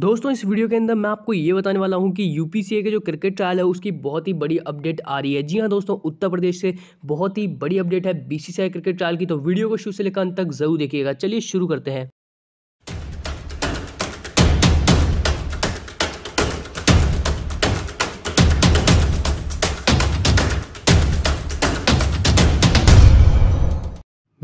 दोस्तों इस वीडियो के अंदर मैं आपको ये बताने वाला हूँ कि यूपीसीए के जो क्रिकेट ट्रायल है उसकी बहुत ही बड़ी अपडेट आ रही है जी हाँ दोस्तों उत्तर प्रदेश से बहुत ही बड़ी अपडेट है बीसीसीआई क्रिकेट ट्रायल की तो वीडियो को शुरू से लेकर अंत तक जरूर देखिएगा चलिए शुरू करते हैं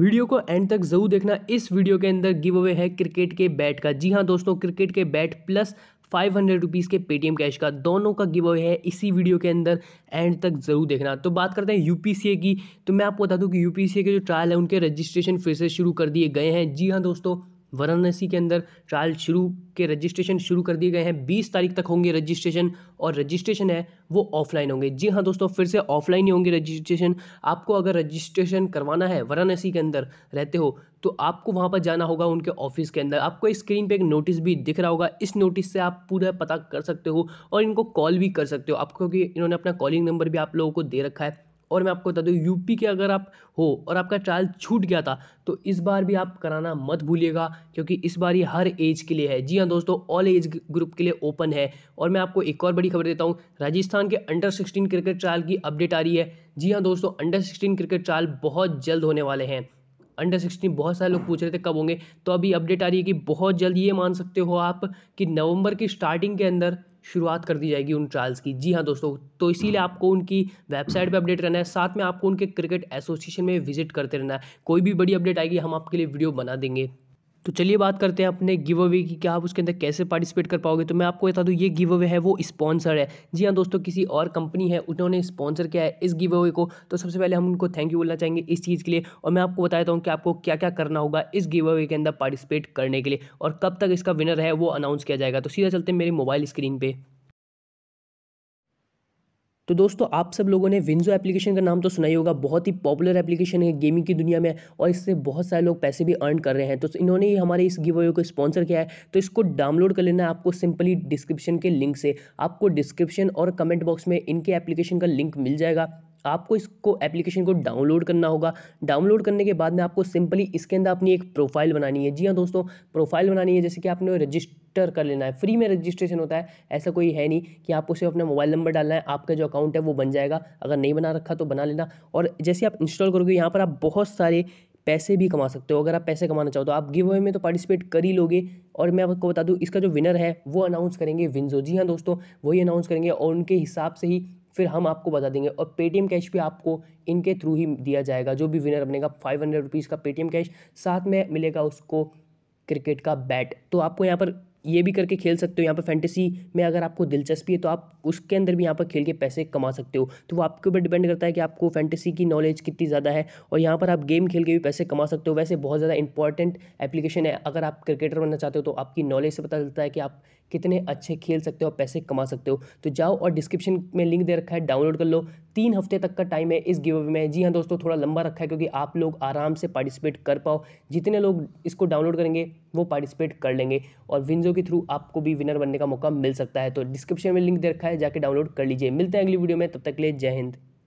वीडियो को एंड तक जरूर देखना इस वीडियो के अंदर गिव अवे है क्रिकेट के बैट का जी हाँ दोस्तों क्रिकेट के bat plus five hundred rupees के पेटीएम कैश का दोनों का गिव अवे है इसी वीडियो के अंदर एंड तक जरूर देखना तो बात करते हैं यूपीसीए की तो मैं आपको बता दूं कि यूपीसीए के जो ट्रायल है उनके रजिस्ट्रेशन फिर से शुरू कर दिए गए हैं जी हाँ दोस्तों वाराणसी के अंदर ट्रायल शुरू के रजिस्ट्रेशन शुरू कर दिए गए हैं बीस तारीख तक होंगे रजिस्ट्रेशन और रजिस्ट्रेशन है वो ऑफलाइन होंगे जी हाँ दोस्तों फिर से ऑफलाइन ही होंगे रजिस्ट्रेशन आपको अगर रजिस्ट्रेशन करवाना है वाराणसी के अंदर रहते हो तो आपको वहाँ पर जाना होगा उनके ऑफिस के अंदर आपको स्क्रीन पर एक नोटिस भी दिख रहा होगा इस नोटिस से आप पूरा पता कर सकते हो और इनको कॉल भी कर सकते हो आपको क्योंकि इन्होंने अपना कॉलिंग नंबर भी आप लोगों को दे रखा है और मैं आपको बता दूँ यूपी के अगर आप हो और आपका ट्रायल छूट गया था तो इस बार भी आप कराना मत भूलिएगा क्योंकि इस बार ये हर एज के लिए है जी हाँ दोस्तों ऑल एज ग्रुप के लिए ओपन है और मैं आपको एक और बड़ी खबर देता हूँ राजस्थान के अंडर सिक्सटीन क्रिकेट ट्रायल की अपडेट आ रही है जी हाँ दोस्तों अंडर सिक्सटीन क्रिकेट ट्रायल बहुत जल्द होने वाले हैं अंडर सिक्सटीन बहुत सारे लोग पूछ रहे थे कब होंगे तो अभी अपडेट आ रही है कि बहुत जल्द ये मान सकते हो आप कि नवंबर की स्टार्टिंग के अंदर शुरुआत कर दी जाएगी उन ट्रायल्स की जी हाँ दोस्तों तो इसीलिए आपको उनकी वेबसाइट पे अपडेट रहना है साथ में आपको उनके क्रिकेट एसोसिएशन में विजिट करते रहना है कोई भी बड़ी अपडेट आएगी हम आपके लिए वीडियो बना देंगे तो चलिए बात करते हैं अपने गिव अवे की कि आप उसके अंदर कैसे पार्टिसिपेट कर पाओगे तो मैं आपको बता दूँ ये गिव अवे है वो स्पॉन्सर है जी हाँ दोस्तों किसी और कंपनी है उन्होंने स्पॉन्सर किया है इस गिव अवे को तो सबसे पहले हम उनको थैंक यू बोलना चाहेंगे इस चीज़ के लिए और मैं आपको बताता हूँ कि आपको क्या क्या करना होगा इस गिव अवे के अंदर पार्टिसिपेट करने के लिए और कब तक इसका विनर है वो अनाउंस किया जाएगा तो सीधा चलते हैं मेरी मोबाइल स्क्रीन पर तो दोस्तों आप सब लोगों ने विंजो एप्लीकेशन का नाम तो सुना ही होगा बहुत ही पॉपुलर एप्लीकेशन है गेमिंग की दुनिया में और इससे बहुत सारे लोग पैसे भी अर्न कर रहे हैं तो इन्होंने ही हमारे इस गिव अवे को स्पॉन्सर किया है तो इसको डाउनलोड कर लेना है आपको सिंपली डिस्क्रिप्शन के लिंक से आपको डिस्क्रिप्शन और कमेंट बॉक्स में इनके एप्लीकेशन का लिंक मिल जाएगा आपको इसको एप्लीकेशन को डाउनलोड करना होगा डाउनलोड करने के बाद में आपको सिंपली इसके अंदर अपनी एक प्रोफाइल बनानी है जी हाँ दोस्तों प्रोफाइल बनानी है जैसे कि आपने रजिस्टर कर लेना है फ्री में रजिस्ट्रेशन होता है ऐसा कोई है नहीं कि आपको सिर्फ अपना मोबाइल नंबर डालना है आपका जो अकाउंट है वो बन जाएगा अगर नहीं बना रखा तो बना लेना और जैसे आप इंस्टॉल करोगे यहाँ पर आप बहुत सारे पैसे भी कमा सकते हो अगर आप पैसे कमाना चाहो तो आप गिव अवे में तो पार्टिसिपेट कर ही लोगे और मैं आपको बता दूं इसका जो विनर है वो अनाउंस करेंगे विन्जो जी हाँ दोस्तों वही अनाउंस करेंगे और उनके हिसाब से ही फिर हम आपको बता देंगे और पेटीएम कैश भी आपको इनके थ्रू ही दिया जाएगा जो भी विनर बनेगा फाइव हंड्रेड रुपीज़ का पेटीएम कैश साथ में मिलेगा उसको क्रिकेट का बैट तो आपको यहाँ पर ये भी करके खेल सकते हो यहाँ पर फैंटेसी में अगर आपको दिलचस्पी है तो आप उसके अंदर भी यहाँ पर खेल के पैसे कमा सकते हो तो वो आपके ऊपर डिपेंड करता है कि आपको फैंटेसी की नॉलेज कितनी ज़्यादा है और यहाँ पर आप गेम खेल के भी पैसे कमा सकते हो वैसे बहुत ज़्यादा इंपॉर्टेंट एप्लीकेशन है अगर आप क्रिकेटर बनना चाहते हो तो आपकी नॉलेज से पता चलता है कि आप कितने अच्छे खेल सकते हो और पैसे कमा सकते हो तो जाओ और डिस्क्रिप्शन में लिंक दे रखा है डाउनलोड कर लो तीन हफ्ते तक का टाइम है इस गिव अवे में जी हाँ दोस्तों थोड़ा लंबा रखा है क्योंकि आप लोग आराम से पार्टिसिपेट कर पाओ जितने लोग इसको डाउनलोड करेंगे वो पार्टिसिपेट कर लेंगे और विंजो वीडियो के थ्रू आपको भी विनर बनने का मौका मिल सकता है तो डिस्क्रिप्शन में लिंक दे रखा है जाके डाउनलोड कर लीजिए मिलते हैं अगली वीडियो में तब तक के लिए जय हिंद